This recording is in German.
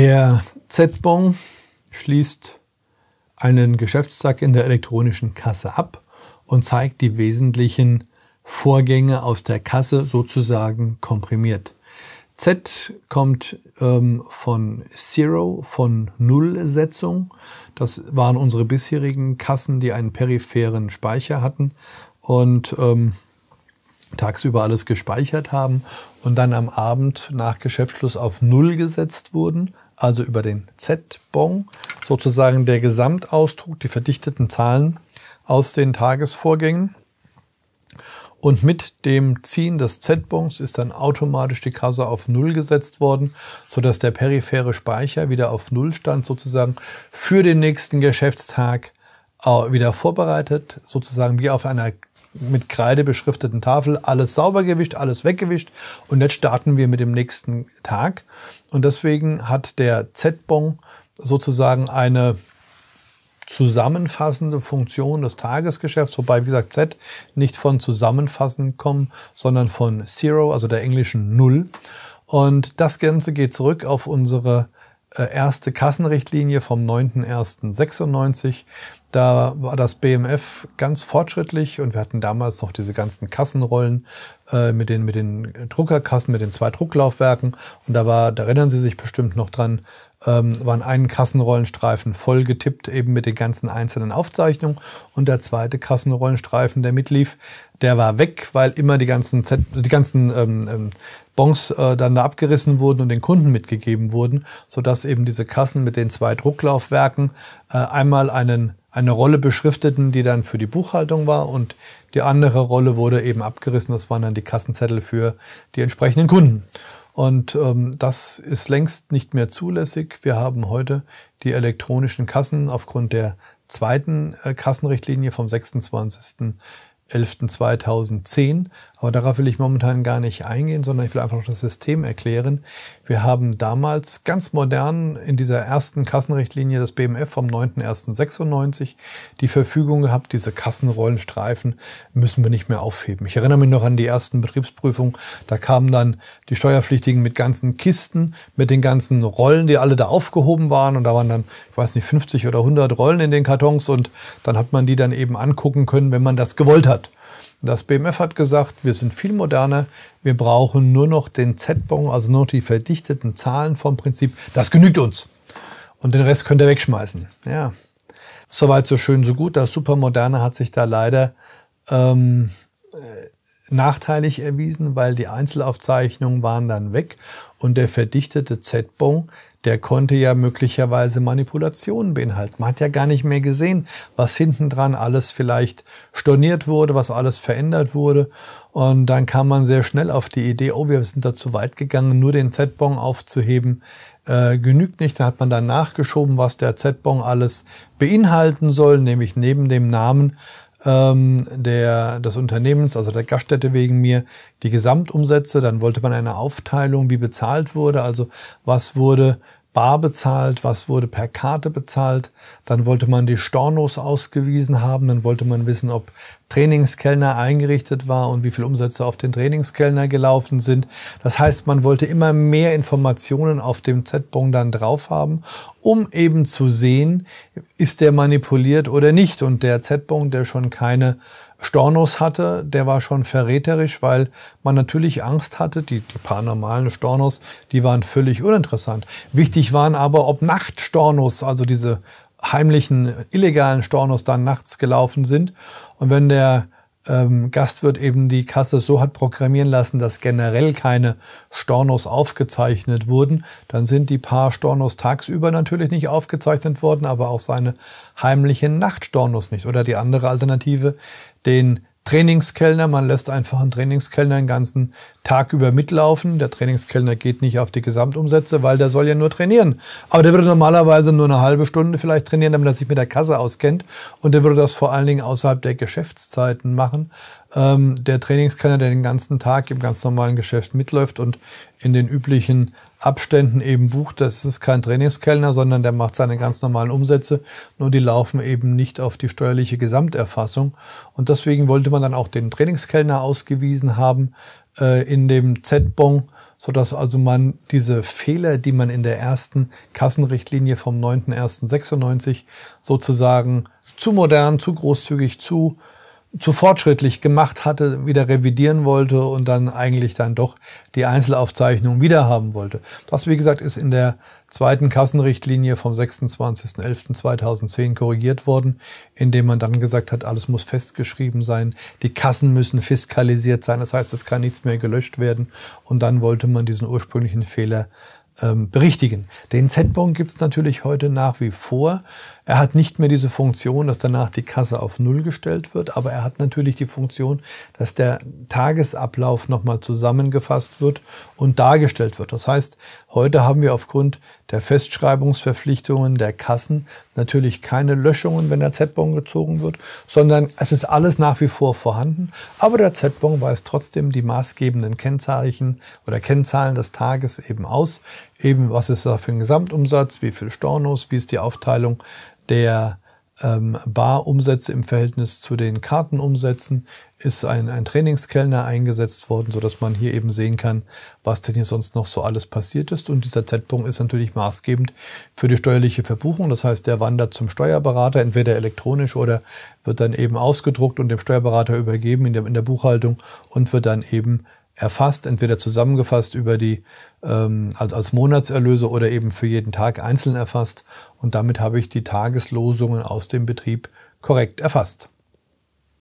Der Z-Bon schließt einen Geschäftstag in der elektronischen Kasse ab und zeigt die wesentlichen Vorgänge aus der Kasse sozusagen komprimiert. Z kommt ähm, von Zero, von Nullsetzung. Das waren unsere bisherigen Kassen, die einen peripheren Speicher hatten. Und ähm, tagsüber alles gespeichert haben und dann am Abend nach Geschäftsschluss auf Null gesetzt wurden, also über den Z-Bon, sozusagen der Gesamtausdruck, die verdichteten Zahlen aus den Tagesvorgängen. Und mit dem Ziehen des Z-Bons ist dann automatisch die Kasse auf Null gesetzt worden, sodass der periphere Speicher wieder auf Null stand, sozusagen für den nächsten Geschäftstag äh, wieder vorbereitet, sozusagen wie auf einer mit Kreide beschrifteten Tafel alles sauber gewischt, alles weggewischt und jetzt starten wir mit dem nächsten Tag. Und deswegen hat der Z-Bon sozusagen eine zusammenfassende Funktion des Tagesgeschäfts, wobei, wie gesagt, Z nicht von zusammenfassen kommen, sondern von Zero, also der englischen Null. Und das Ganze geht zurück auf unsere äh, erste Kassenrichtlinie vom 9.1.96. Da war das BMF ganz fortschrittlich und wir hatten damals noch diese ganzen Kassenrollen äh, mit, den, mit den Druckerkassen, mit den zwei Drucklaufwerken. Und da war, da erinnern Sie sich bestimmt noch dran, ähm, waren einen Kassenrollenstreifen voll getippt, eben mit den ganzen einzelnen Aufzeichnungen. Und der zweite Kassenrollenstreifen, der mitlief, der war weg, weil immer die ganzen, Z die ganzen ähm, ähm, Bons äh, dann da abgerissen wurden und den Kunden mitgegeben wurden, sodass eben diese Kassen mit den zwei Drucklaufwerken äh, einmal einen eine Rolle beschrifteten, die dann für die Buchhaltung war und die andere Rolle wurde eben abgerissen. Das waren dann die Kassenzettel für die entsprechenden Kunden. Und ähm, das ist längst nicht mehr zulässig. Wir haben heute die elektronischen Kassen aufgrund der zweiten äh, Kassenrichtlinie vom 26. 11.2010. Aber darauf will ich momentan gar nicht eingehen, sondern ich will einfach noch das System erklären. Wir haben damals ganz modern in dieser ersten Kassenrichtlinie des BMF vom 9.1.96 die Verfügung gehabt, diese Kassenrollenstreifen müssen wir nicht mehr aufheben. Ich erinnere mich noch an die ersten Betriebsprüfungen. Da kamen dann die Steuerpflichtigen mit ganzen Kisten, mit den ganzen Rollen, die alle da aufgehoben waren. Und da waren dann, ich weiß nicht, 50 oder 100 Rollen in den Kartons. Und dann hat man die dann eben angucken können, wenn man das gewollt hat verändert. Das BMF hat gesagt, wir sind viel moderner, wir brauchen nur noch den Z-Bon, also nur noch die verdichteten Zahlen vom Prinzip. Das genügt uns. Und den Rest könnt ihr wegschmeißen. Ja. Soweit so schön, so gut. Das Supermoderne hat sich da leider ähm, nachteilig erwiesen, weil die Einzelaufzeichnungen waren dann weg und der verdichtete Z-Bone, der konnte ja möglicherweise Manipulationen beinhalten. Man hat ja gar nicht mehr gesehen, was hinten dran alles vielleicht storniert wurde, was alles verändert wurde. Und dann kam man sehr schnell auf die Idee, oh, wir sind da zu weit gegangen, nur den Z-Bong aufzuheben, äh, genügt nicht. Da hat man dann nachgeschoben, was der Z-Bong alles beinhalten soll, nämlich neben dem Namen ähm, der, des Unternehmens, also der Gaststätte wegen mir, die Gesamtumsätze. Dann wollte man eine Aufteilung, wie bezahlt wurde, also was wurde bar bezahlt, was wurde per Karte bezahlt. Dann wollte man die Stornos ausgewiesen haben, dann wollte man wissen, ob Trainingskellner eingerichtet war und wie viele Umsätze auf den Trainingskellner gelaufen sind. Das heißt, man wollte immer mehr Informationen auf dem Z-Bong dann drauf haben, um eben zu sehen, ist der manipuliert oder nicht. Und der Z-Bong, der schon keine Stornos hatte, der war schon verräterisch, weil man natürlich Angst hatte. Die, die paar normalen Stornos, die waren völlig uninteressant. Wichtig waren aber, ob Nachtstornos, also diese heimlichen, illegalen Stornos dann nachts gelaufen sind. Und wenn der ähm, Gastwirt eben die Kasse so hat programmieren lassen, dass generell keine Stornos aufgezeichnet wurden, dann sind die paar Stornos tagsüber natürlich nicht aufgezeichnet worden, aber auch seine heimlichen Nachtstornos nicht. Oder die andere Alternative, den Trainingskellner. Man lässt einfach einen Trainingskellner den ganzen Tag über mitlaufen. Der Trainingskellner geht nicht auf die Gesamtumsätze, weil der soll ja nur trainieren. Aber der würde normalerweise nur eine halbe Stunde vielleicht trainieren, damit er sich mit der Kasse auskennt. Und der würde das vor allen Dingen außerhalb der Geschäftszeiten machen, ähm, der Trainingstrainer, der den ganzen Tag im ganz normalen Geschäft mitläuft und in den üblichen Abständen eben bucht. Das ist kein Trainingskellner, sondern der macht seine ganz normalen Umsätze, nur die laufen eben nicht auf die steuerliche Gesamterfassung. Und deswegen wollte man dann auch den Trainingskellner ausgewiesen haben äh, in dem Z-Bon, sodass also man diese Fehler, die man in der ersten Kassenrichtlinie vom 9.1.96 sozusagen zu modern, zu großzügig, zu zu fortschrittlich gemacht hatte, wieder revidieren wollte und dann eigentlich dann doch die Einzelaufzeichnung wieder haben wollte. Das, wie gesagt, ist in der zweiten Kassenrichtlinie vom 26.11.2010 korrigiert worden, indem man dann gesagt hat, alles muss festgeschrieben sein, die Kassen müssen fiskalisiert sein, das heißt, es kann nichts mehr gelöscht werden und dann wollte man diesen ursprünglichen Fehler ähm, berichtigen. Den Z-Bon gibt es natürlich heute nach wie vor. Er hat nicht mehr diese Funktion, dass danach die Kasse auf Null gestellt wird, aber er hat natürlich die Funktion, dass der Tagesablauf nochmal zusammengefasst wird und dargestellt wird. Das heißt, heute haben wir aufgrund der Festschreibungsverpflichtungen der Kassen natürlich keine Löschungen, wenn der Z-Bon gezogen wird, sondern es ist alles nach wie vor vorhanden. Aber der Z-Bon weist trotzdem die maßgebenden Kennzeichen oder Kennzahlen des Tages eben aus. Eben, was ist da für ein Gesamtumsatz, wie viel Stornos, wie ist die Aufteilung der ähm, Barumsätze im Verhältnis zu den Kartenumsätzen ist ein, ein Trainingskellner eingesetzt worden, sodass man hier eben sehen kann, was denn hier sonst noch so alles passiert ist. Und dieser Z-Punkt ist natürlich maßgebend für die steuerliche Verbuchung. Das heißt, der wandert zum Steuerberater, entweder elektronisch oder wird dann eben ausgedruckt und dem Steuerberater übergeben in der, in der Buchhaltung und wird dann eben erfasst, entweder zusammengefasst über die ähm, als, als Monatserlöse oder eben für jeden Tag einzeln erfasst. Und damit habe ich die Tageslosungen aus dem Betrieb korrekt erfasst.